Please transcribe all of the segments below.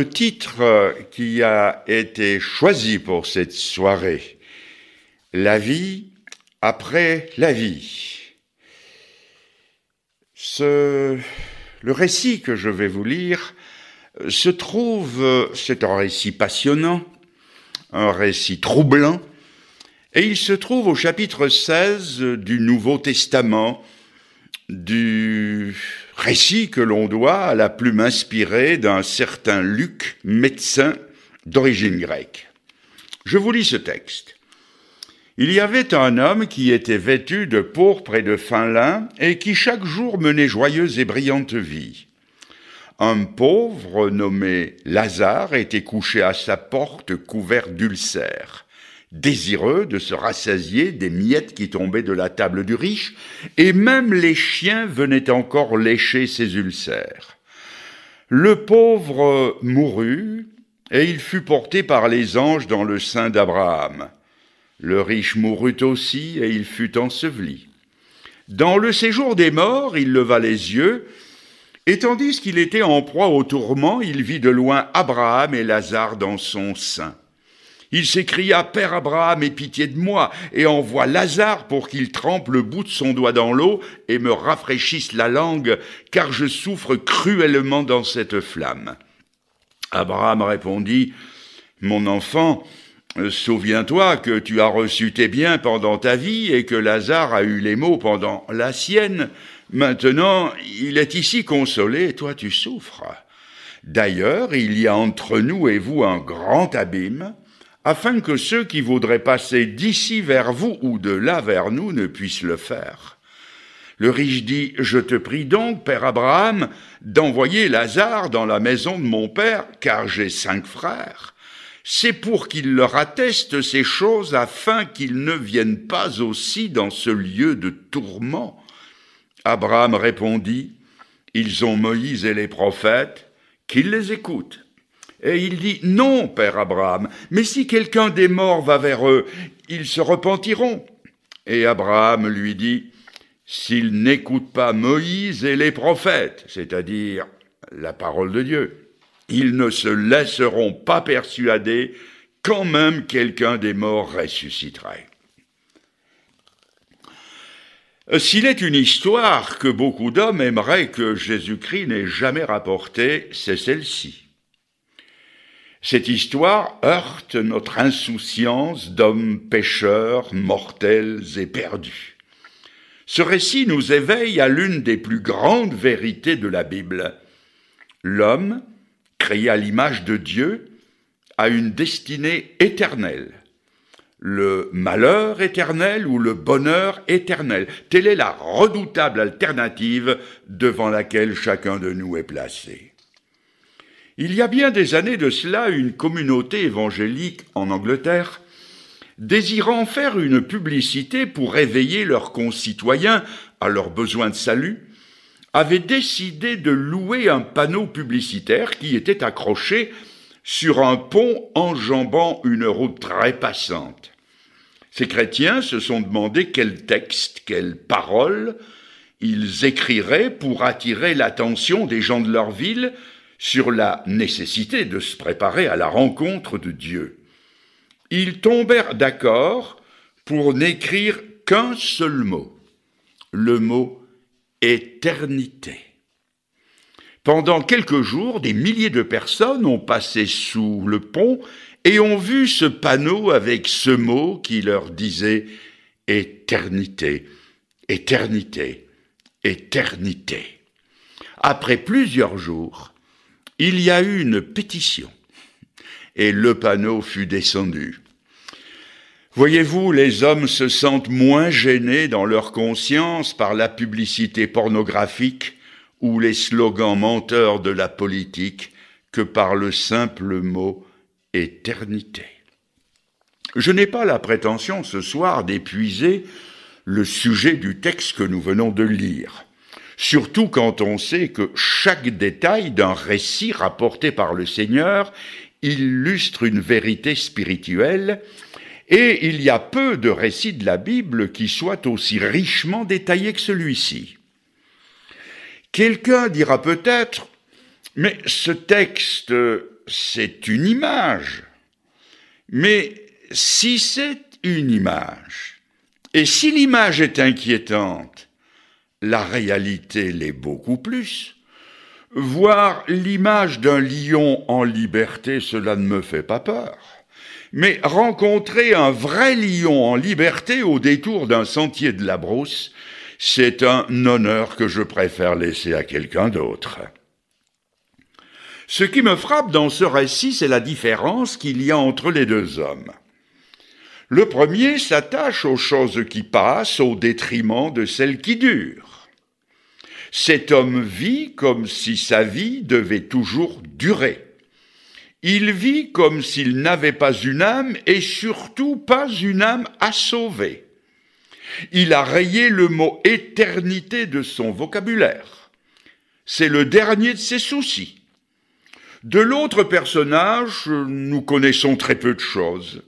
Le titre euh, qui a été choisi pour cette soirée, La vie après la vie. le récit que je vais vous lire euh, se trouve, euh, c'est un récit passionnant, un récit troublant, et il se trouve au chapitre 16 du Nouveau Testament, du récit que l'on doit à la plume inspirée d'un certain Luc, médecin d'origine grecque. Je vous lis ce texte. Il y avait un homme qui était vêtu de pourpre et de fin lin et qui chaque jour menait joyeuse et brillante vie. Un pauvre nommé Lazare était couché à sa porte couvert d'ulcères désireux de se rassasier des miettes qui tombaient de la table du riche, et même les chiens venaient encore lécher ses ulcères. Le pauvre mourut, et il fut porté par les anges dans le sein d'Abraham. Le riche mourut aussi, et il fut enseveli. Dans le séjour des morts, il leva les yeux, et tandis qu'il était en proie au tourment, il vit de loin Abraham et Lazare dans son sein. Il s'écria, Père Abraham, aie pitié de moi, et envoie Lazare pour qu'il trempe le bout de son doigt dans l'eau et me rafraîchisse la langue, car je souffre cruellement dans cette flamme. Abraham répondit, Mon enfant, euh, Souviens-toi que tu as reçu tes biens pendant ta vie et que Lazare a eu les maux pendant la sienne. Maintenant, il est ici consolé et toi tu souffres. D'ailleurs, il y a entre nous et vous un grand abîme, afin que ceux qui voudraient passer d'ici vers vous ou de là vers nous ne puissent le faire. Le riche dit, Je te prie donc, Père Abraham, d'envoyer Lazare dans la maison de mon Père, car j'ai cinq frères. C'est pour qu'il leur atteste ces choses afin qu'ils ne viennent pas aussi dans ce lieu de tourment. Abraham répondit, Ils ont Moïse et les prophètes, qu'ils les écoutent. Et il dit, Non, Père Abraham, mais si quelqu'un des morts va vers eux, ils se repentiront. Et Abraham lui dit, S'ils n'écoutent pas Moïse et les prophètes, c'est-à-dire la parole de Dieu, ils ne se laisseront pas persuader quand même quelqu'un des morts ressusciterait. Euh, s'il est une histoire que beaucoup d'hommes aimeraient que Jésus-Christ n'ait jamais rapportée, c'est celle-ci. Cette histoire heurte notre insouciance d'hommes pécheurs, mortels et perdus. Ce récit nous éveille à l'une des plus grandes vérités de la Bible. L'homme, créé à l'image de Dieu, a une destinée éternelle. Le malheur éternel ou le bonheur éternel, telle est la redoutable alternative devant laquelle chacun de nous est placé. Il y a bien des années de cela, une communauté évangélique en Angleterre, désirant faire une publicité pour réveiller leurs concitoyens à leurs besoins de salut, avait décidé de louer un panneau publicitaire qui était accroché sur un pont enjambant une route très passante. Ces chrétiens se sont demandé quel texte, quelles paroles ils écriraient pour attirer l'attention des gens de leur ville sur la nécessité de se préparer à la rencontre de Dieu. Ils tombèrent d'accord pour n'écrire qu'un seul mot, le mot éternité. Pendant quelques jours, des milliers de personnes ont passé sous le pont et ont vu ce panneau avec ce mot qui leur disait éternité, éternité, éternité. Après plusieurs jours, il y a eu une pétition et le panneau fut descendu. Voyez-vous, les hommes se sentent moins gênés dans leur conscience par la publicité pornographique ou les slogans menteurs de la politique que par le simple mot éternité. Je n'ai pas la prétention ce soir d'épuiser le sujet du texte que nous venons de lire. Surtout quand on sait que chaque détail d'un récit rapporté par le Seigneur illustre une vérité spirituelle, et il y a peu de récits de la Bible qui soient aussi richement détaillés que celui-ci. Quelqu'un dira peut-être, mais ce texte, c'est une image. Mais si c'est une image, et si l'image est inquiétante, la réalité l'est beaucoup plus. Voir l'image d'un lion en liberté, cela ne me fait pas peur. Mais rencontrer un vrai lion en liberté au détour d'un sentier de la brousse, c'est un honneur que je préfère laisser à quelqu'un d'autre. Ce qui me frappe dans ce récit, c'est la différence qu'il y a entre les deux hommes. Le premier s'attache aux choses qui passent au détriment de celles qui durent. Cet homme vit comme si sa vie devait toujours durer. Il vit comme s'il n'avait pas une âme et surtout pas une âme à sauver. Il a rayé le mot éternité de son vocabulaire. C'est le dernier de ses soucis. De l'autre personnage, nous connaissons très peu de choses.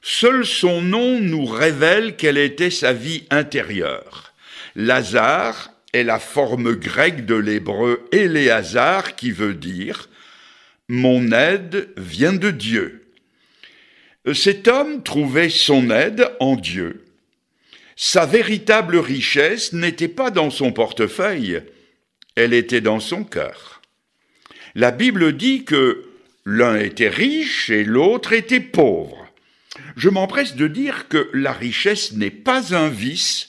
Seul son nom nous révèle quelle était sa vie intérieure. Lazare est la forme grecque de l'hébreu Éléazar qui veut dire Mon aide vient de Dieu. Cet homme trouvait son aide en Dieu. Sa véritable richesse n'était pas dans son portefeuille, elle était dans son cœur. La Bible dit que l'un était riche et l'autre était pauvre. Je m'empresse de dire que la richesse n'est pas un vice,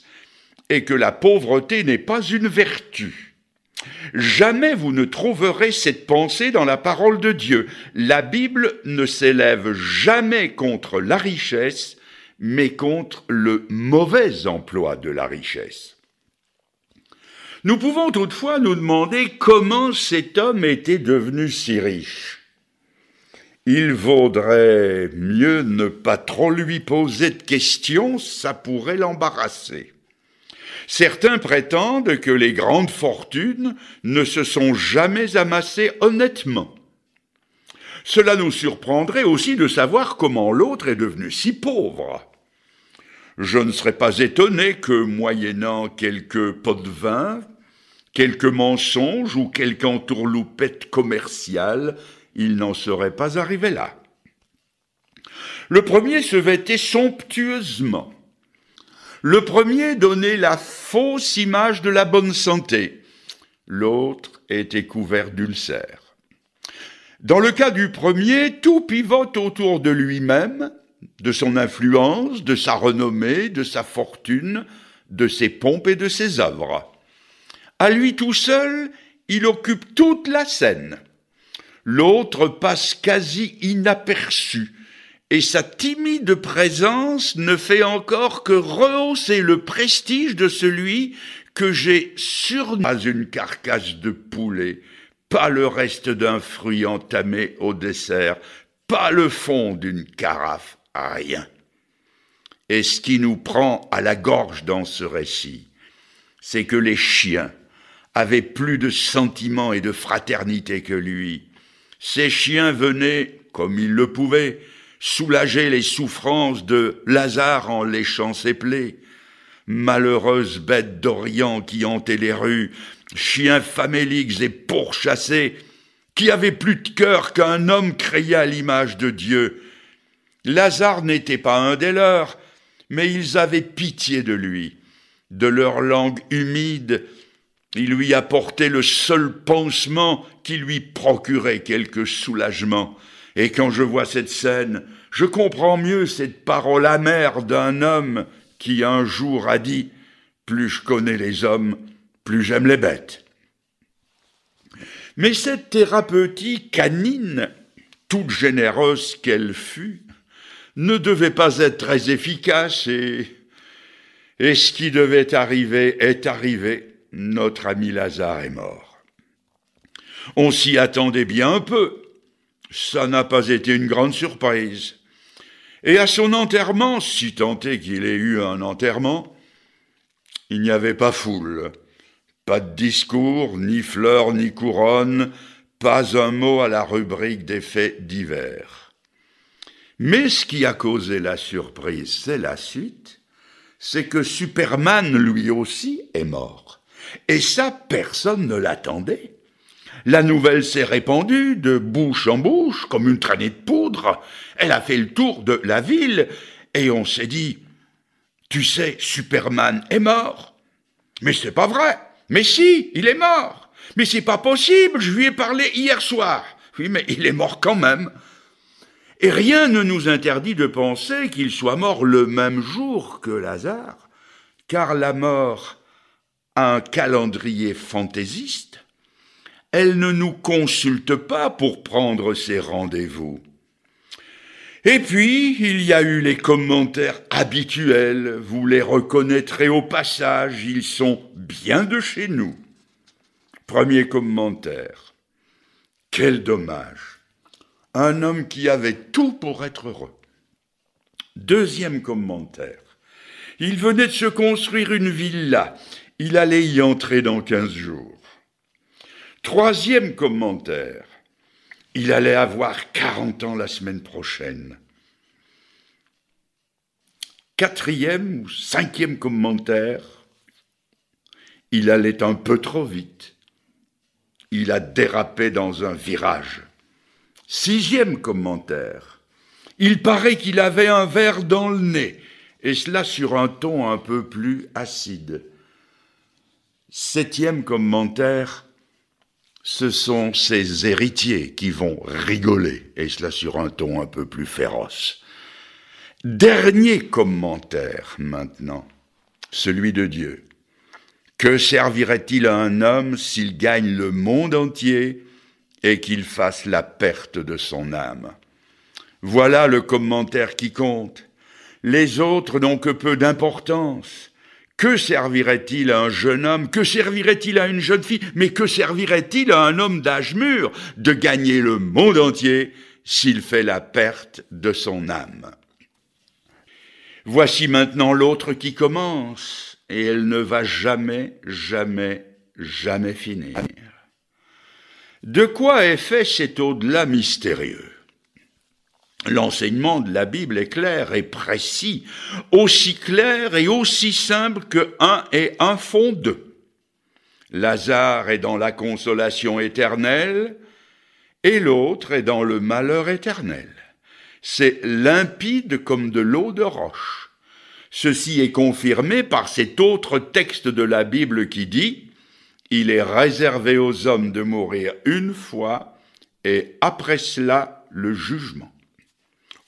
et que la pauvreté n'est pas une vertu. Jamais vous ne trouverez cette pensée dans la parole de Dieu. La Bible ne s'élève jamais contre la richesse, mais contre le mauvais emploi de la richesse. Nous pouvons toutefois nous demander comment cet homme était devenu si riche. Il vaudrait mieux ne pas trop lui poser de questions, ça pourrait l'embarrasser. Certains prétendent que les grandes fortunes ne se sont jamais amassées honnêtement. Cela nous surprendrait aussi de savoir comment l'autre est devenu si pauvre. Je ne serais pas étonné que, moyennant quelques pots de vin, quelques mensonges ou quelques entourloupettes commerciales, il n'en serait pas arrivé là. Le premier se vêtait somptueusement. Le premier donnait la fausse image de la bonne santé, l'autre était couvert d'ulcères. Dans le cas du premier, tout pivote autour de lui-même, de son influence, de sa renommée, de sa fortune, de ses pompes et de ses œuvres. À lui tout seul, il occupe toute la scène. L'autre passe quasi inaperçu et sa timide présence ne fait encore que rehausser le prestige de celui que j'ai surnommé pas une carcasse de poulet, pas le reste d'un fruit entamé au dessert, pas le fond d'une carafe, rien. Et ce qui nous prend à la gorge dans ce récit, c'est que les chiens avaient plus de sentiments et de fraternité que lui. Ces chiens venaient, comme ils le pouvaient, soulager les souffrances de Lazare en léchant ses plaies. malheureuses bêtes d'Orient qui hantaient les rues, chiens faméliques et pourchassés, qui avaient plus de cœur qu'un homme créé à l'image de Dieu. Lazare n'était pas un des leurs, mais ils avaient pitié de lui. De leur langue humide, ils lui apportaient le seul pansement qui lui procurait quelque soulagement. Et quand je vois cette scène, je comprends mieux cette parole amère d'un homme qui un jour a dit Plus je connais les hommes, plus j'aime les bêtes. Mais cette thérapeutique canine, toute généreuse qu'elle fût, ne devait pas être très efficace et, et ce qui devait arriver est arrivé. Notre ami Lazare est mort. On s'y attendait bien un peu, ça n'a pas été une grande surprise. Et à son enterrement, si tant est qu'il ait eu un enterrement, il n'y avait pas foule, pas de discours, ni fleurs, ni couronnes, pas un mot à la rubrique des faits divers. Mais ce qui a causé la surprise, c'est la suite, c'est que Superman lui aussi est mort. Et ça, personne ne l'attendait. La nouvelle s'est répandue de bouche en bouche comme une traînée de poudre. Elle a fait le tour de la ville et on s'est dit Tu sais, Superman est mort. Mais c'est pas vrai. Mais si, il est mort. Mais c'est pas possible, je lui ai parlé hier soir. Oui, mais il est mort quand même. Et rien ne nous interdit de penser qu'il soit mort le même jour que Lazare, car la mort a un calendrier fantaisiste elle ne nous consulte pas pour prendre ses rendez-vous. Et puis, il y a eu les commentaires habituels, vous les reconnaîtrez au passage, ils sont bien de chez nous. Premier commentaire. Quel dommage. Un homme qui avait tout pour être heureux. Deuxième commentaire. Il venait de se construire une villa. Il allait y entrer dans quinze jours. Troisième commentaire. Il allait avoir 40 ans la semaine prochaine. Quatrième ou cinquième commentaire. Il allait un peu trop vite. Il a dérapé dans un virage. Sixième commentaire. Il paraît qu'il avait un verre dans le nez, et cela sur un ton un peu plus acide. Septième commentaire ce sont ses héritiers qui vont rigoler, et cela sur un ton un peu plus féroce. Dernier commentaire maintenant, celui de Dieu. Que servirait-il à un homme s'il gagne le monde entier et qu'il fasse la perte de son âme Voilà le commentaire qui compte. Les autres n'ont que peu d'importance. Que servirait-il à un jeune homme Que servirait-il à une jeune fille Mais que servirait-il à un homme d'âge mûr de gagner le monde entier s'il fait la perte de son âme Voici maintenant l'autre qui commence, et elle ne va jamais, jamais, jamais finir. De quoi est fait cet au-delà mystérieux L'enseignement de la Bible est clair et précis, aussi clair et aussi simple que un et un font deux. Lazare est dans la consolation éternelle et l'autre est dans le malheur éternel. C'est limpide comme de l'eau de roche. Ceci est confirmé par cet autre texte de la Bible qui dit Il est réservé aux hommes de mourir une fois et après cela le jugement.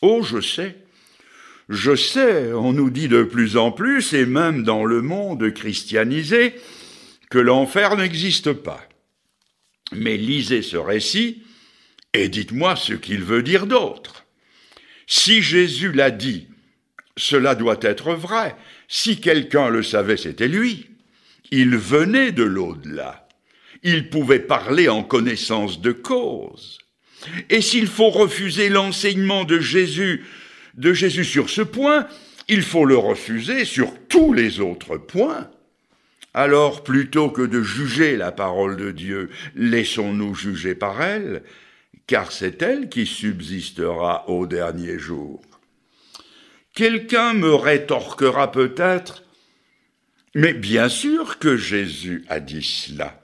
Oh, je sais. Je sais, on nous dit de plus en plus, et même dans le monde christianisé, que l'enfer n'existe pas. Mais lisez ce récit et dites-moi ce qu'il veut dire d'autre. Si Jésus l'a dit, cela doit être vrai. Si quelqu'un le savait, c'était lui. Il venait de l'au-delà. Il pouvait parler en connaissance de cause. Et s'il faut refuser l'enseignement de Jésus, de Jésus sur ce point, il faut le refuser sur tous les autres points. Alors, plutôt que de juger la parole de Dieu, laissons-nous juger par elle, car c'est elle qui subsistera au dernier jour. Quelqu'un me rétorquera peut-être, mais bien sûr que Jésus a dit cela,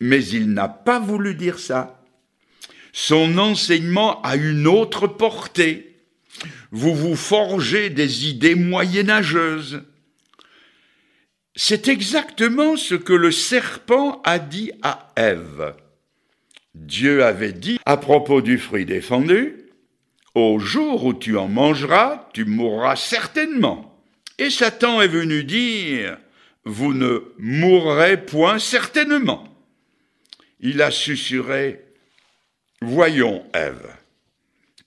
mais il n'a pas voulu dire ça son enseignement a une autre portée. Vous vous forgez des idées moyenâgeuses. C'est exactement ce que le serpent a dit à Ève. Dieu avait dit à propos du fruit défendu, Au jour où tu en mangeras, tu mourras certainement. Et Satan est venu dire, Vous ne mourrez point certainement. Il a susurré Voyons, Ève,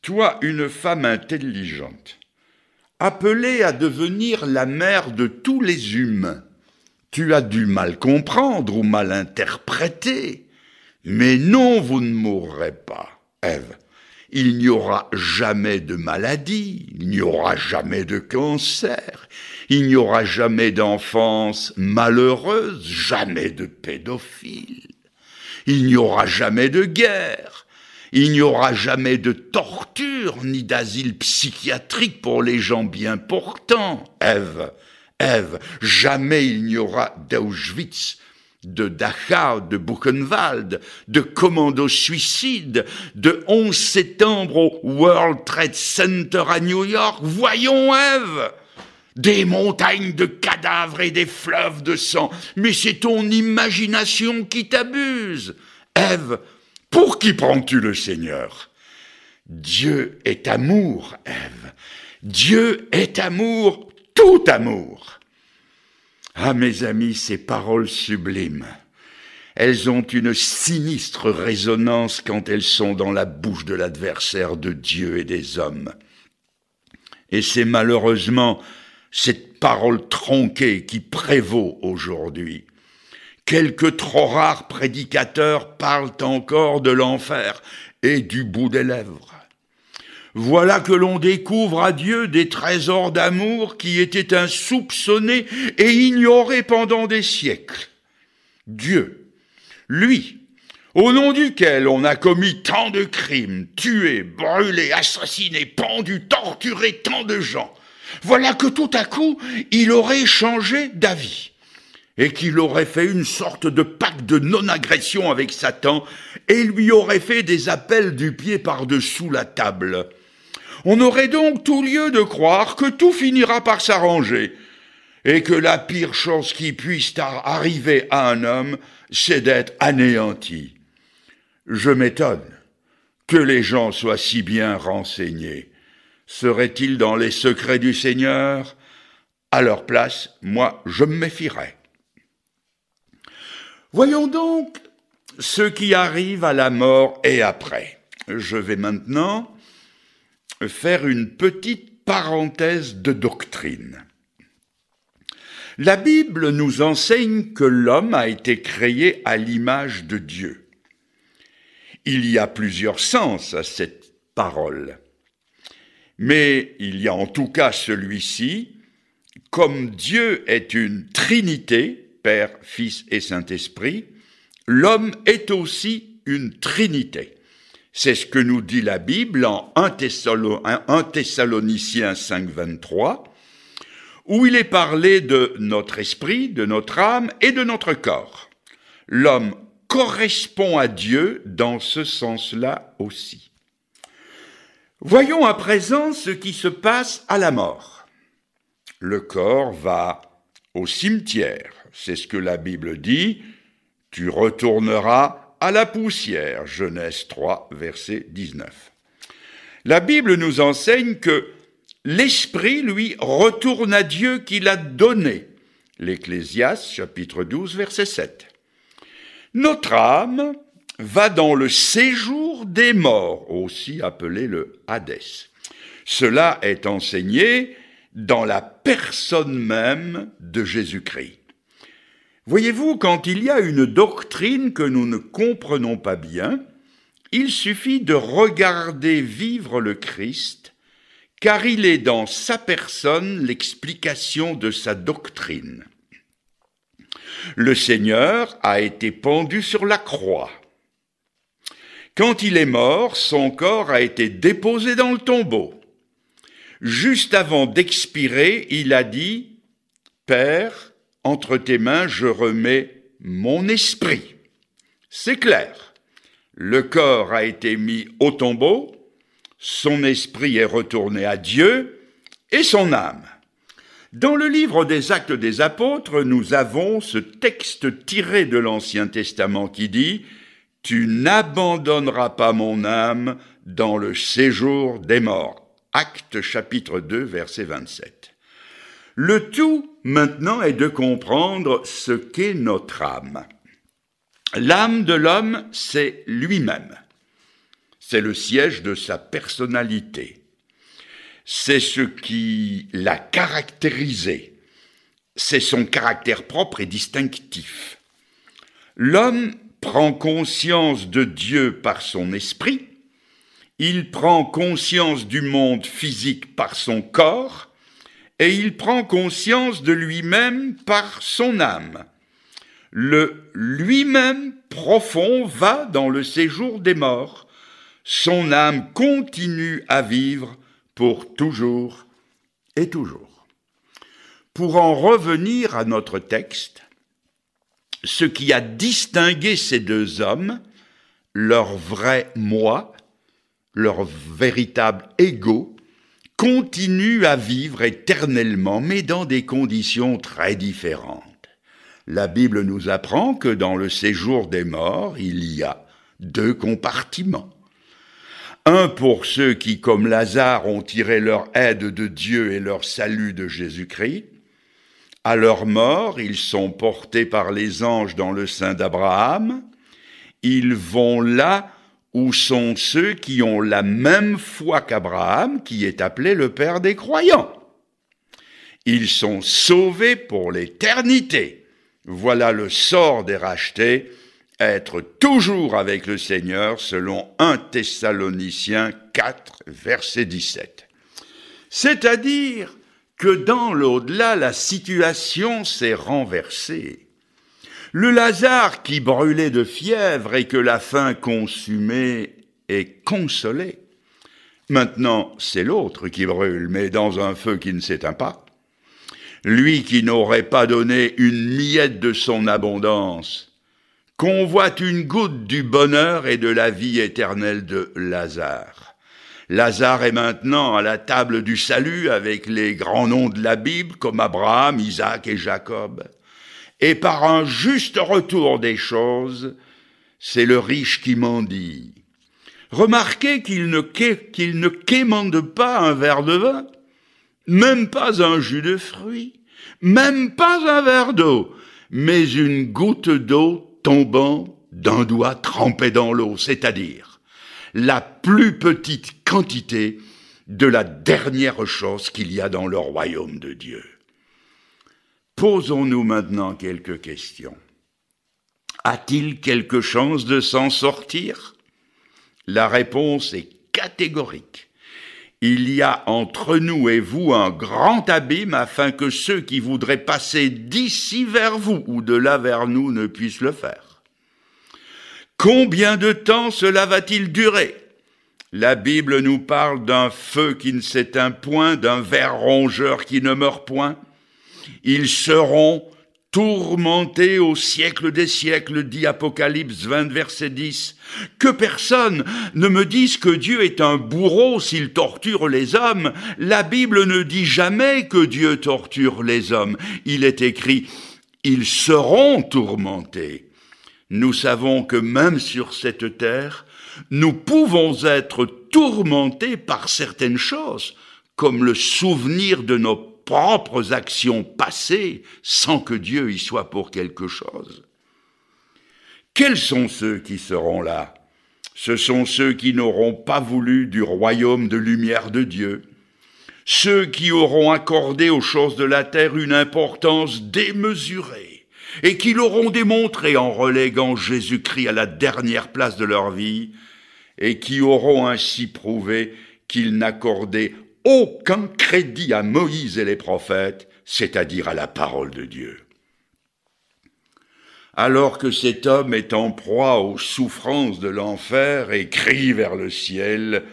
toi une femme intelligente, appelée à devenir la mère de tous les humains, tu as dû mal comprendre ou mal interpréter. Mais non, vous ne mourrez pas, Ève. Il n'y aura jamais de maladie, il n'y aura jamais de cancer, il n'y aura jamais d'enfance malheureuse, jamais de pédophile, il n'y aura jamais de guerre, il n'y aura jamais de torture ni d'asile psychiatrique pour les gens bien portants. Eve. Eve, jamais il n'y aura d'Auschwitz, de Dachau, de Buchenwald, de commando suicide, de 11 septembre au World Trade Center à New York. Voyons, Eve. Des montagnes de cadavres et des fleuves de sang. Mais c'est ton imagination qui t'abuse. Ève, pour qui prends-tu le Seigneur Dieu est amour, Ève. Dieu est amour, tout amour. Ah, mes amis, ces paroles sublimes, elles ont une sinistre résonance quand elles sont dans la bouche de l'adversaire de Dieu et des hommes. Et c'est malheureusement cette parole tronquée qui prévaut aujourd'hui. Quelques trop rares prédicateurs parlent encore de l'enfer et du bout des lèvres. Voilà que l'on découvre à Dieu des trésors d'amour qui étaient insoupçonnés et ignorés pendant des siècles. Dieu, lui, au nom duquel on a commis tant de crimes, tué, brûlé, assassiné, pendu, torturé tant de gens, voilà que tout à coup, il aurait changé d'avis et qu'il aurait fait une sorte de pacte de non-agression avec Satan, et lui aurait fait des appels du pied par-dessous la table. On aurait donc tout lieu de croire que tout finira par s'arranger, et que la pire chance qui puisse arriver à un homme, c'est d'être anéanti. Je m'étonne que les gens soient si bien renseignés. Seraient-ils dans les secrets du Seigneur À leur place, moi, je me méfierais. Voyons donc ce qui arrive à la mort et après. Je vais maintenant faire une petite parenthèse de doctrine. La Bible nous enseigne que l'homme a été créé à l'image de Dieu. Il y a plusieurs sens à cette parole. Mais il y a en tout cas celui-ci, comme Dieu est une Trinité, Père, Fils et Saint-Esprit, l'homme est aussi une Trinité. C'est ce que nous dit la Bible en 1, Thessaloniciens 5, où il est parlé de notre esprit, de notre âme et de notre corps. L'homme correspond à Dieu dans ce sens-là aussi. Voyons à présent ce qui se passe à la mort. Le corps va au cimetière. C'est ce que la Bible dit. Tu retourneras à la poussière. Genèse 3, verset 19. La Bible nous enseigne que l'Esprit, lui, retourne à Dieu qui l'a donné. L'Ecclésiaste, chapitre 12, verset 7. Notre âme va dans le séjour des morts, aussi appelé le Hadès. Cela est enseigné dans la personne même de Jésus-Christ. Voyez-vous, quand il y a une doctrine que nous ne comprenons pas bien, il suffit de regarder vivre le Christ, car il est dans sa personne l'explication de sa doctrine. Le Seigneur a été pendu sur la croix. Quand il est mort, son corps a été déposé dans le tombeau. Juste avant d'expirer, il a dit, Père, entre tes mains, je remets mon esprit. C'est clair. Le corps a été mis au tombeau, son esprit est retourné à Dieu et son âme. Dans le livre des actes des apôtres, nous avons ce texte tiré de l'Ancien Testament qui dit Tu n'abandonneras pas mon âme dans le séjour des morts. Acte chapitre 2 verset 27. Le tout maintenant est de comprendre ce qu'est notre âme. L'âme de l'homme, c'est lui-même. C'est le siège de sa personnalité. C'est ce qui l'a caractérisé. C'est son caractère propre et distinctif. L'homme prend conscience de Dieu par son esprit, il prend conscience du monde physique par son corps, et il prend conscience de lui-même par son âme. Le lui-même profond va dans le séjour des morts, son âme continue à vivre pour toujours et toujours. Pour en revenir à notre texte, ce qui a distingué ces deux hommes, leur vrai moi, leur véritable ego, continue à vivre éternellement, mais dans des conditions très différentes. La Bible nous apprend que dans le séjour des morts, il y a deux compartiments. Un pour ceux qui, comme Lazare, ont tiré leur aide de Dieu et leur salut de Jésus-Christ. À leur mort, ils sont portés par les anges dans le sein d'Abraham. Ils vont là où sont ceux qui ont la même foi qu'Abraham, qui est appelé le Père des croyants. Ils sont sauvés pour l'éternité. Voilà le sort des rachetés, être toujours avec le Seigneur selon 1 Thessaloniciens 4, verset 17. C'est-à-dire que dans l'au-delà, la situation s'est renversée. Le Lazare qui brûlait de fièvre et que la faim consumait est consolé. Maintenant, c'est l'autre qui brûle, mais dans un feu qui ne s'éteint pas. Lui qui n'aurait pas donné une miette de son abondance, convoite une goutte du bonheur et de la vie éternelle de Lazare. Lazare est maintenant à la table du salut avec les grands noms de la Bible comme Abraham, Isaac et Jacob et par un juste retour des choses, c'est le riche qui dit. Remarquez qu'il ne, qu'il ne quémande pas un verre de vin, même pas un jus de fruit, même pas un verre d'eau, mais une goutte d'eau tombant d'un doigt trempé dans l'eau, c'est-à-dire la plus petite quantité de la dernière chose qu'il y a dans le royaume de Dieu. Posons-nous maintenant quelques questions. A-t-il quelque chance de s'en sortir La réponse est catégorique. Il y a entre nous et vous un grand abîme afin que ceux qui voudraient passer d'ici vers vous ou de là vers nous ne puissent le faire. Combien de temps cela va-t-il durer La Bible nous parle d'un feu qui ne s'éteint point, d'un ver rongeur qui ne meurt point. Ils seront tourmentés au siècle des siècles, dit Apocalypse 20, verset 10. Que personne ne me dise que Dieu est un bourreau s'il torture les hommes. La Bible ne dit jamais que Dieu torture les hommes. Il est écrit, ils seront tourmentés. Nous savons que même sur cette terre, nous pouvons être tourmentés par certaines choses, comme le souvenir de nos propres actions passées sans que Dieu y soit pour quelque chose. Quels sont ceux qui seront là Ce sont ceux qui n'auront pas voulu du royaume de lumière de Dieu, ceux qui auront accordé aux choses de la terre une importance démesurée et qui l'auront démontré en reléguant Jésus-Christ à la dernière place de leur vie, et qui auront ainsi prouvé qu'ils n'accordaient aucun crédit à Moïse et les prophètes, c'est-à-dire à la parole de Dieu. Alors que cet homme est en proie aux souffrances de l'enfer et crie vers le ciel,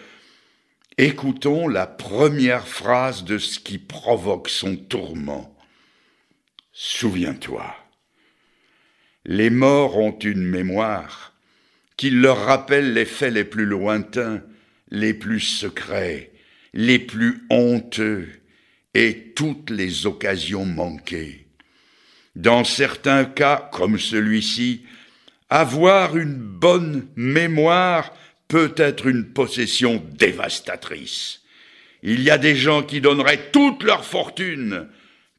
écoutons la première phrase de ce qui provoque son tourment. Souviens-toi. Les morts ont une mémoire qui leur rappelle les faits les plus lointains, les plus secrets, les plus honteux et toutes les occasions manquées. Dans certains cas, comme celui-ci, avoir une bonne mémoire peut être une possession dévastatrice. Il y a des gens qui donneraient toute leur fortune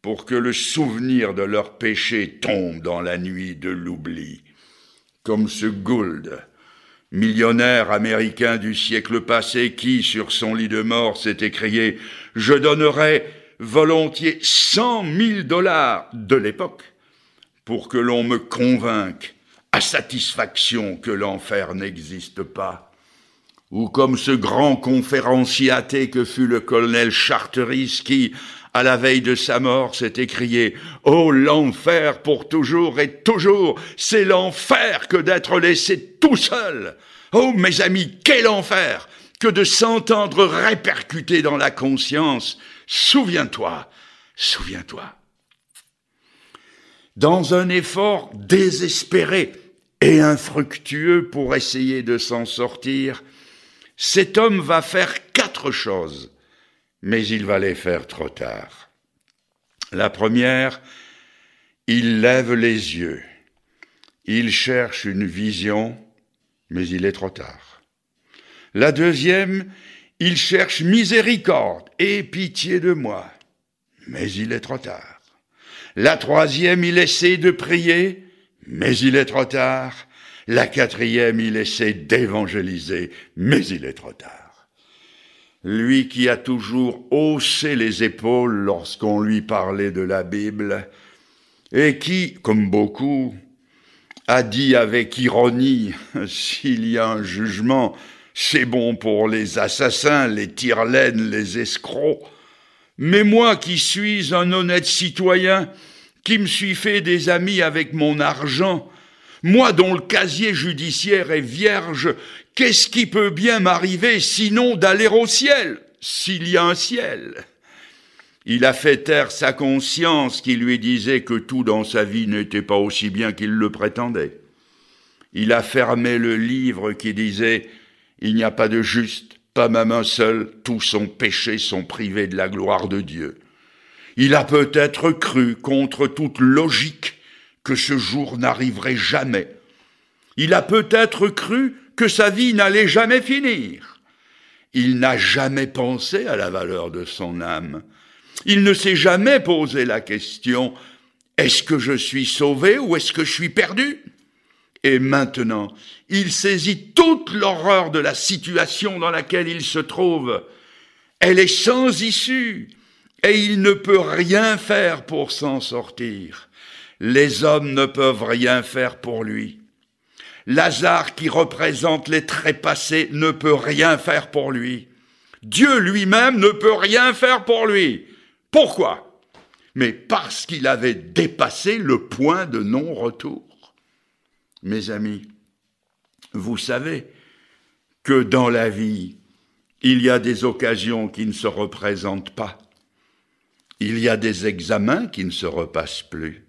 pour que le souvenir de leur péché tombe dans la nuit de l'oubli, comme ce Gould millionnaire américain du siècle passé qui, sur son lit de mort, s'est écrié ⁇ Je donnerais volontiers cent mille dollars de l'époque pour que l'on me convainque à satisfaction que l'enfer n'existe pas. Ou comme ce grand conférencier que fut le colonel Charteris qui, à la veille de sa mort, s'est écrié ⁇ Oh l'enfer pour toujours et toujours C'est l'enfer que d'être laissé tout seul Oh mes amis, quel enfer que de s'entendre répercuter dans la conscience Souviens-toi, souviens-toi. Dans un effort désespéré et infructueux pour essayer de s'en sortir, cet homme va faire quatre choses mais il va les faire trop tard. La première, il lève les yeux, il cherche une vision, mais il est trop tard. La deuxième, il cherche miséricorde et pitié de moi, mais il est trop tard. La troisième, il essaie de prier, mais il est trop tard. La quatrième, il essaie d'évangéliser, mais il est trop tard lui qui a toujours haussé les épaules lorsqu'on lui parlait de la Bible, et qui, comme beaucoup, a dit avec ironie, s'il y a un jugement, c'est bon pour les assassins, les tire les escrocs. Mais moi qui suis un honnête citoyen, qui me suis fait des amis avec mon argent, moi dont le casier judiciaire est vierge Qu'est-ce qui peut bien m'arriver sinon d'aller au ciel, s'il y a un ciel Il a fait taire sa conscience qui lui disait que tout dans sa vie n'était pas aussi bien qu'il le prétendait. Il a fermé le livre qui disait Il n'y a pas de juste, pas même un seul, tous son péché, sont privés de la gloire de Dieu. Il a peut-être cru, contre toute logique, que ce jour n'arriverait jamais. Il a peut-être cru que sa vie n'allait jamais finir. Il n'a jamais pensé à la valeur de son âme. Il ne s'est jamais posé la question est-ce que je suis sauvé ou est-ce que je suis perdu Et maintenant, il saisit toute l'horreur de la situation dans laquelle il se trouve. Elle est sans issue et il ne peut rien faire pour s'en sortir. Les hommes ne peuvent rien faire pour lui. Lazare, qui représente les trépassés, ne peut rien faire pour lui. Dieu lui-même ne peut rien faire pour lui. Pourquoi Mais parce qu'il avait dépassé le point de non-retour. Mes amis, vous savez que dans la vie, il y a des occasions qui ne se représentent pas. Il y a des examens qui ne se repassent plus.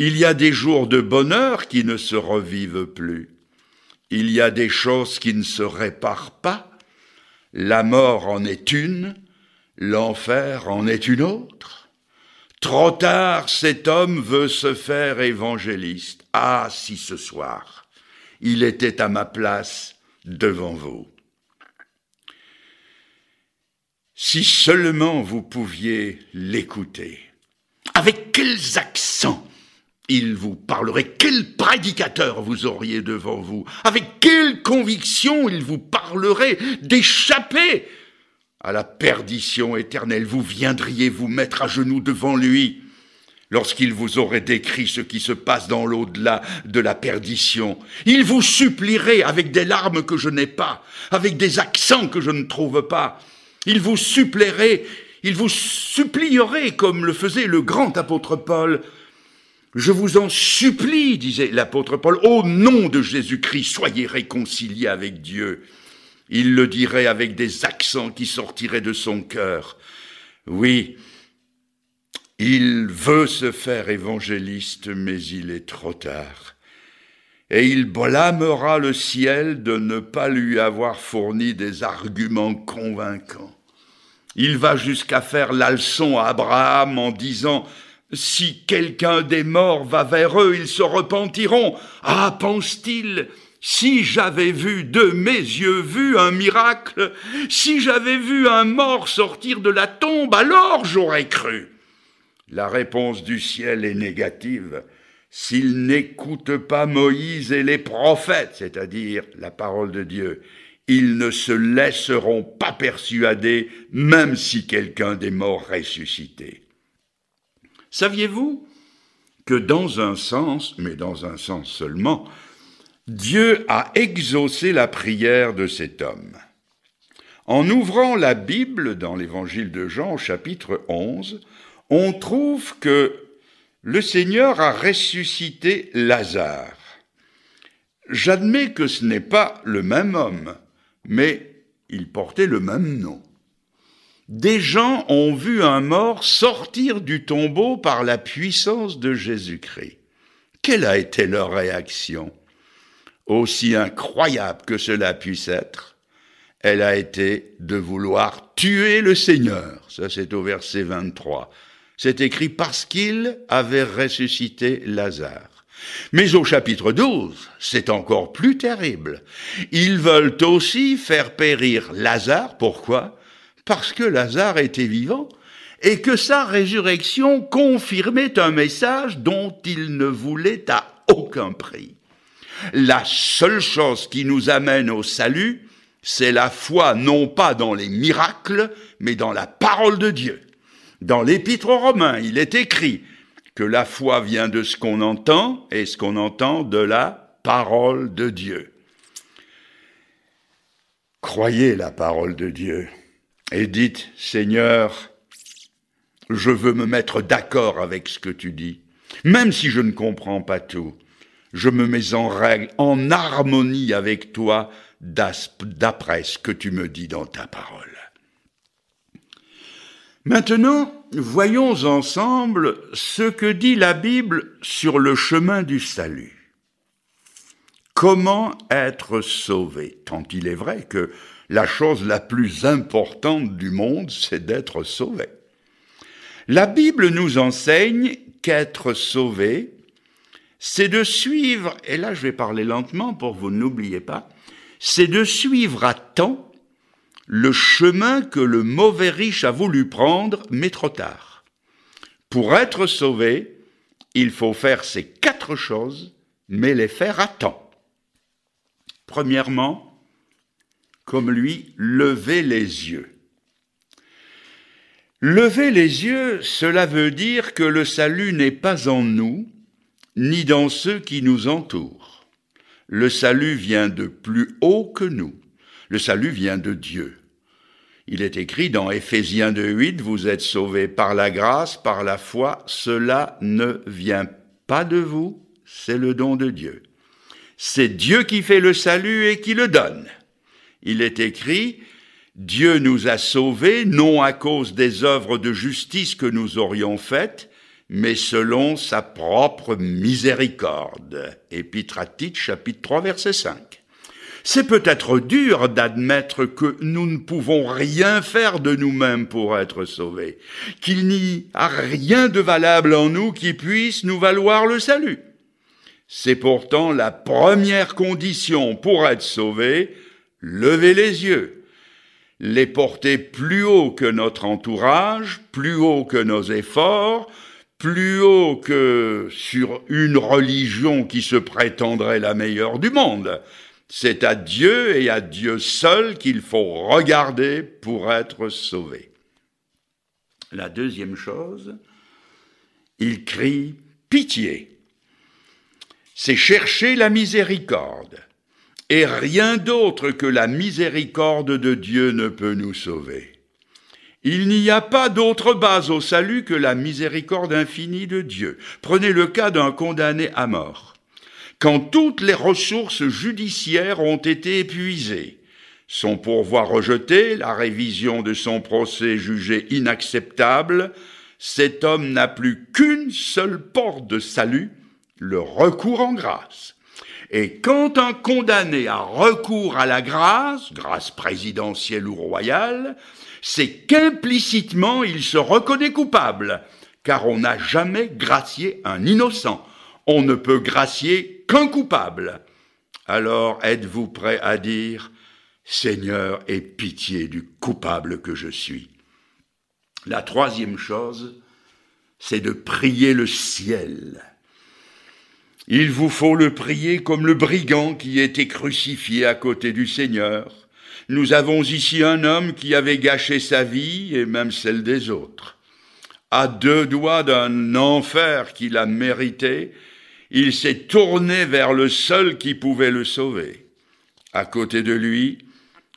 Il y a des jours de bonheur qui ne se revivent plus. Il y a des choses qui ne se réparent pas. La mort en est une, l'enfer en est une autre. Trop tard, cet homme veut se faire évangéliste. Ah, si ce soir, il était à ma place devant vous. Si seulement vous pouviez l'écouter. Avec quels accents il vous parlerait. Quel prédicateur vous auriez devant vous Avec quelle conviction il vous parlerait d'échapper à la perdition éternelle Vous viendriez vous mettre à genoux devant lui lorsqu'il vous aurait décrit ce qui se passe dans l'au-delà de la perdition. Il vous supplierait avec des larmes que je n'ai pas, avec des accents que je ne trouve pas. Il vous supplierait, il vous supplierait comme le faisait le grand apôtre Paul je vous en supplie, disait l'apôtre Paul, au nom de Jésus-Christ, soyez réconciliés avec Dieu. Il le dirait avec des accents qui sortiraient de son cœur. Oui, il veut se faire évangéliste, mais il est trop tard. Et il blâmera le ciel de ne pas lui avoir fourni des arguments convaincants. Il va jusqu'à faire la à Abraham en disant si quelqu'un des morts va vers eux, ils se repentiront. Ah, pense-t-il, si j'avais vu de mes yeux vu un miracle, si j'avais vu un mort sortir de la tombe, alors j'aurais cru. La réponse du ciel est négative. S'ils n'écoutent pas Moïse et les prophètes, c'est-à-dire la parole de Dieu, ils ne se laisseront pas persuader, même si quelqu'un des morts ressuscitait. Saviez-vous que dans un sens, mais dans un sens seulement, Dieu a exaucé la prière de cet homme En ouvrant la Bible dans l'évangile de Jean au chapitre 11, on trouve que le Seigneur a ressuscité Lazare. J'admets que ce n'est pas le même homme, mais il portait le même nom des gens ont vu un mort sortir du tombeau par la puissance de Jésus-Christ. Quelle a été leur réaction Aussi incroyable que cela puisse être, elle a été de vouloir tuer le Seigneur. Ça c'est au verset 23. C'est écrit parce qu'il avait ressuscité Lazare. Mais au chapitre 12, c'est encore plus terrible. Ils veulent aussi faire périr Lazare. Pourquoi parce que Lazare était vivant et que sa résurrection confirmait un message dont il ne voulait à aucun prix. La seule chose qui nous amène au salut, c'est la foi non pas dans les miracles, mais dans la parole de Dieu. Dans l'épître aux Romains, il est écrit que la foi vient de ce qu'on entend et ce qu'on entend de la parole de Dieu. Croyez la parole de Dieu et dites, Seigneur, je veux me mettre d'accord avec ce que tu dis. Même si je ne comprends pas tout, je me mets en règle, en harmonie avec toi d'après ce que tu me dis dans ta parole. Maintenant, voyons ensemble ce que dit la Bible sur le chemin du salut. Comment être sauvé Tant il est vrai que la chose la plus importante du monde, c'est d'être sauvé. La Bible nous enseigne qu'être sauvé, c'est de suivre, et là je vais parler lentement pour vous n'oubliez pas, c'est de suivre à temps le chemin que le mauvais riche a voulu prendre, mais trop tard. Pour être sauvé, il faut faire ces quatre choses, mais les faire à temps. Premièrement, comme lui, lever les yeux. Lever les yeux, cela veut dire que le salut n'est pas en nous, ni dans ceux qui nous entourent. Le salut vient de plus haut que nous. Le salut vient de Dieu. Il est écrit dans Éphésiens 2.8, vous êtes sauvés par la grâce, par la foi, cela ne vient pas de vous, c'est le don de Dieu. C'est Dieu qui fait le salut et qui le donne. Il est écrit, Dieu nous a sauvés, non à cause des œuvres de justice que nous aurions faites, mais selon sa propre miséricorde. Épître chapitre 3, verset 5. C'est peut-être dur d'admettre que nous ne pouvons rien faire de nous-mêmes pour être sauvés, qu'il n'y a rien de valable en nous qui puisse nous valoir le salut. C'est pourtant la première condition pour être sauvé, « Levez les yeux, les porter plus haut que notre entourage, plus haut que nos efforts, plus haut que sur une religion qui se prétendrait la meilleure du monde. C'est à Dieu et à Dieu seul qu'il faut regarder pour être sauvé. La deuxième chose, il crie pitié. C'est chercher la miséricorde et rien d'autre que la miséricorde de Dieu ne peut nous sauver. Il n'y a pas d'autre base au salut que la miséricorde infinie de Dieu. Prenez le cas d'un condamné à mort. Quand toutes les ressources judiciaires ont été épuisées, son pourvoi rejeté, la révision de son procès jugé inacceptable, cet homme n'a plus qu'une seule porte de salut, le recours en grâce. Et quand un condamné a recours à la grâce, grâce présidentielle ou royale, c'est qu'implicitement il se reconnaît coupable, car on n'a jamais gracié un innocent. On ne peut gracier qu'un coupable. Alors êtes-vous prêt à dire Seigneur, aie pitié du coupable que je suis La troisième chose, c'est de prier le ciel il vous faut le prier comme le brigand qui était crucifié à côté du Seigneur. Nous avons ici un homme qui avait gâché sa vie et même celle des autres. À deux doigts d'un enfer qu'il a mérité, il s'est tourné vers le seul qui pouvait le sauver. À côté de lui,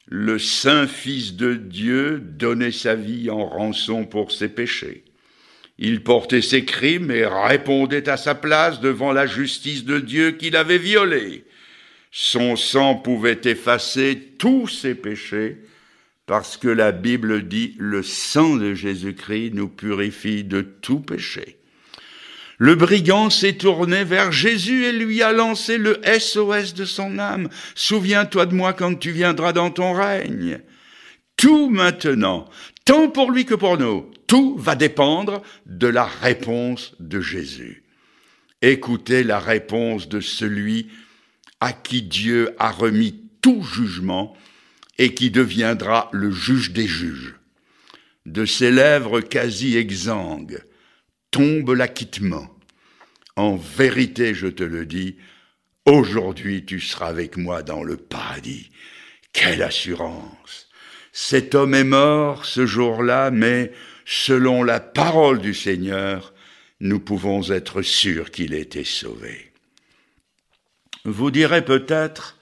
le Saint Fils de Dieu donnait sa vie en rançon pour ses péchés. Il portait ses crimes et répondait à sa place devant la justice de Dieu qu'il avait violée. Son sang pouvait effacer tous ses péchés parce que la Bible dit le sang de Jésus-Christ nous purifie de tout péché. Le brigand s'est tourné vers Jésus et lui a lancé le SOS de son âme. Souviens-toi de moi quand tu viendras dans ton règne. Tout maintenant, tant pour lui que pour nous. Tout va dépendre de la réponse de Jésus. Écoutez la réponse de celui à qui Dieu a remis tout jugement et qui deviendra le juge des juges. De ses lèvres quasi exsangues tombe l'acquittement. En vérité, je te le dis, aujourd'hui tu seras avec moi dans le paradis. Quelle assurance cet homme est mort ce jour-là, mais selon la parole du Seigneur, nous pouvons être sûrs qu'il était sauvé. Vous direz peut-être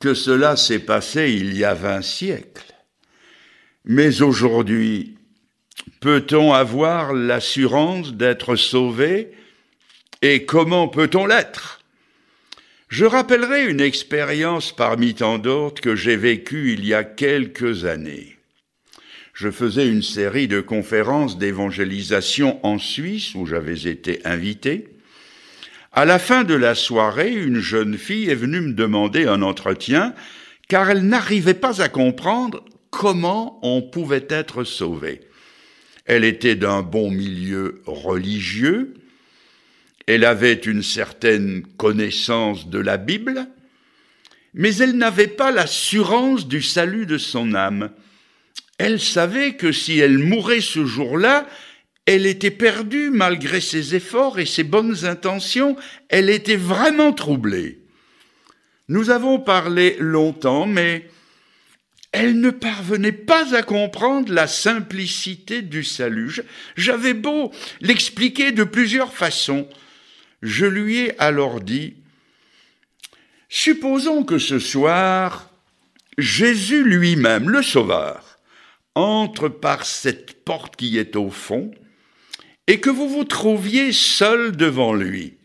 que cela s'est passé il y a vingt siècles. Mais aujourd'hui, peut-on avoir l'assurance d'être sauvé et comment peut-on l'être je rappellerai une expérience parmi tant d'autres que j'ai vécue il y a quelques années. Je faisais une série de conférences d'évangélisation en Suisse où j'avais été invité. À la fin de la soirée, une jeune fille est venue me demander un entretien car elle n'arrivait pas à comprendre comment on pouvait être sauvé. Elle était d'un bon milieu religieux, elle avait une certaine connaissance de la Bible, mais elle n'avait pas l'assurance du salut de son âme. Elle savait que si elle mourait ce jour-là, elle était perdue malgré ses efforts et ses bonnes intentions, elle était vraiment troublée. Nous avons parlé longtemps, mais elle ne parvenait pas à comprendre la simplicité du salut. J'avais beau l'expliquer de plusieurs façons, je lui ai alors dit, Supposons que ce soir, Jésus lui-même, le Sauveur, entre par cette porte qui est au fond, et que vous vous trouviez seul devant lui.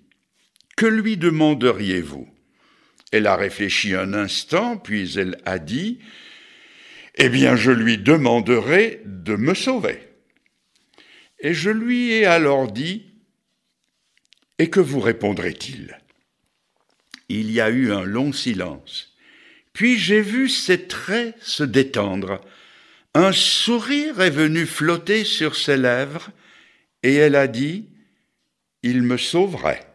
Que lui demanderiez-vous Elle a réfléchi un instant, puis elle a dit, Eh bien, je lui demanderai de me sauver. Et je lui ai alors dit, et que vous répondrait-il Il y a eu un long silence. Puis j'ai vu ses traits se détendre. Un sourire est venu flotter sur ses lèvres, et elle a dit Il me sauverait.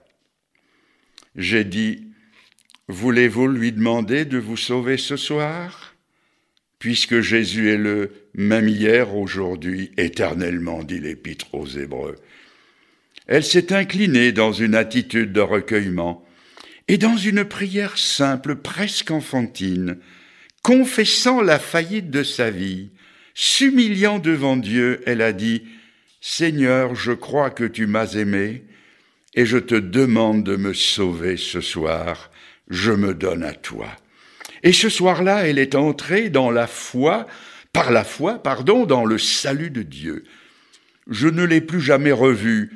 J'ai dit Voulez-vous lui demander de vous sauver ce soir Puisque Jésus est le même hier, aujourd'hui, éternellement, dit l'Épître aux Hébreux elle s'est inclinée dans une attitude de recueillement et dans une prière simple, presque enfantine, confessant la faillite de sa vie, s'humiliant devant Dieu, elle a dit, Seigneur, je crois que tu m'as aimé, et je te demande de me sauver ce soir, je me donne à toi. Et ce soir-là, elle est entrée dans la foi, par la foi, pardon, dans le salut de Dieu. Je ne l'ai plus jamais revue,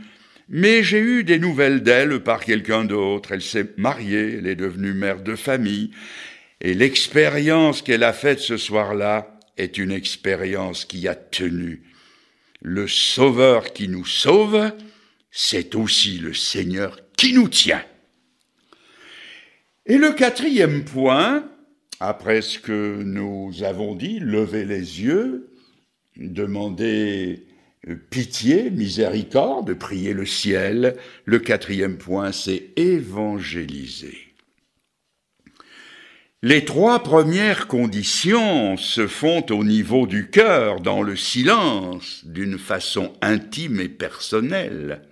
mais j'ai eu des nouvelles d'elle par quelqu'un d'autre. Elle s'est mariée, elle est devenue mère de famille, et l'expérience qu'elle a faite ce soir-là est une expérience qui a tenu. Le Sauveur qui nous sauve, c'est aussi le Seigneur qui nous tient. Et le quatrième point, après ce que nous avons dit, levez les yeux, demandez... Euh, pitié, miséricorde, prier le ciel. Le quatrième point, c'est évangéliser. Les trois premières conditions se font au niveau du cœur, dans le silence, d'une façon intime et personnelle.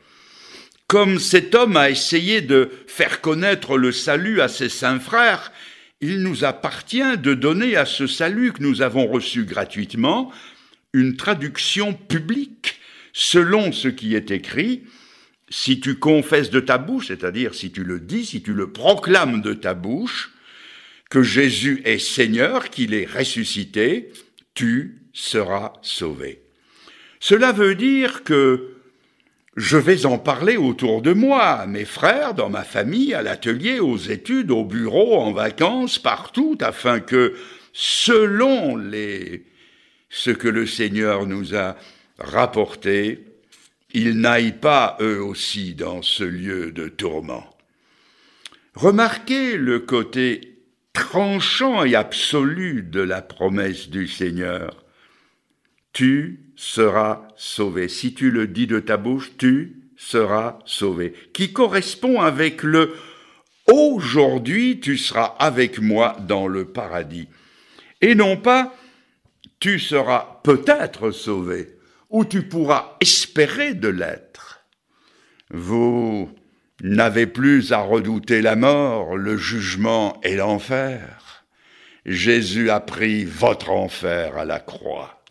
Comme cet homme a essayé de faire connaître le salut à ses saints frères, il nous appartient de donner à ce salut que nous avons reçu gratuitement une traduction publique selon ce qui est écrit. Si tu confesses de ta bouche, c'est-à-dire si tu le dis, si tu le proclames de ta bouche, que Jésus est Seigneur, qu'il est ressuscité, tu seras sauvé. Cela veut dire que je vais en parler autour de moi, à mes frères, dans ma famille, à l'atelier, aux études, au bureau, en vacances, partout, afin que, selon les ce que le Seigneur nous a rapporté, ils n'aillent pas eux aussi dans ce lieu de tourment. Remarquez le côté tranchant et absolu de la promesse du Seigneur. Tu seras sauvé. Si tu le dis de ta bouche, tu seras sauvé. Qui correspond avec le Aujourd'hui tu seras avec moi dans le paradis. Et non pas tu seras peut-être sauvé, ou tu pourras espérer de l'être. Vous n'avez plus à redouter la mort, le jugement et l'enfer. Jésus a pris votre enfer à la croix.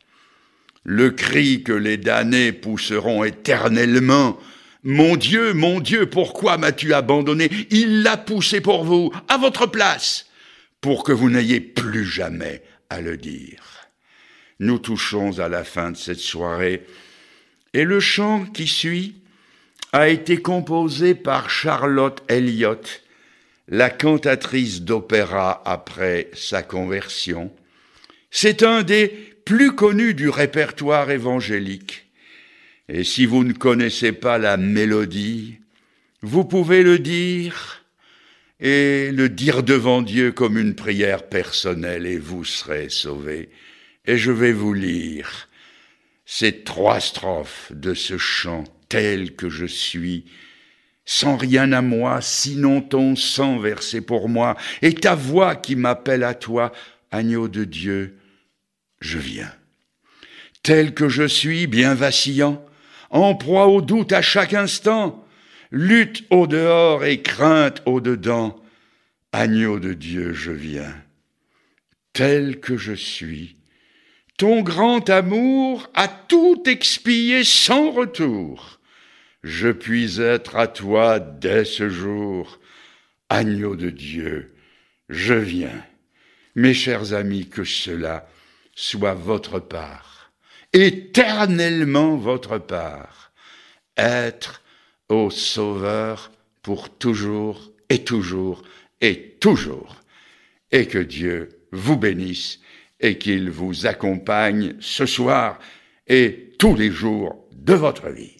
Le cri que les damnés pousseront éternellement Mon Dieu, mon Dieu, pourquoi m'as-tu abandonné Il l'a poussé pour vous, à votre place, pour que vous n'ayez plus jamais à le dire nous touchons à la fin de cette soirée. Et le chant qui suit a été composé par Charlotte Elliott, la cantatrice d'opéra après sa conversion. C'est un des plus connus du répertoire évangélique. Et si vous ne connaissez pas la mélodie, vous pouvez le dire et le dire devant Dieu comme une prière personnelle et vous serez sauvés et je vais vous lire ces trois strophes de ce chant tel que je suis, sans rien à moi, sinon ton sang versé pour moi, et ta voix qui m'appelle à toi, agneau de Dieu, je viens. Tel que je suis, bien vacillant, en proie au doute à chaque instant, lutte au dehors et crainte au dedans, agneau de Dieu, je viens. Tel que je suis, ton grand amour a tout expié sans retour. Je puis être à toi dès ce jour. Agneau de Dieu, je viens. Mes chers amis, que cela soit votre part, éternellement votre part, être au Sauveur pour toujours et toujours et toujours. Et que Dieu vous bénisse et qu'il vous accompagne ce soir et tous les jours de votre vie.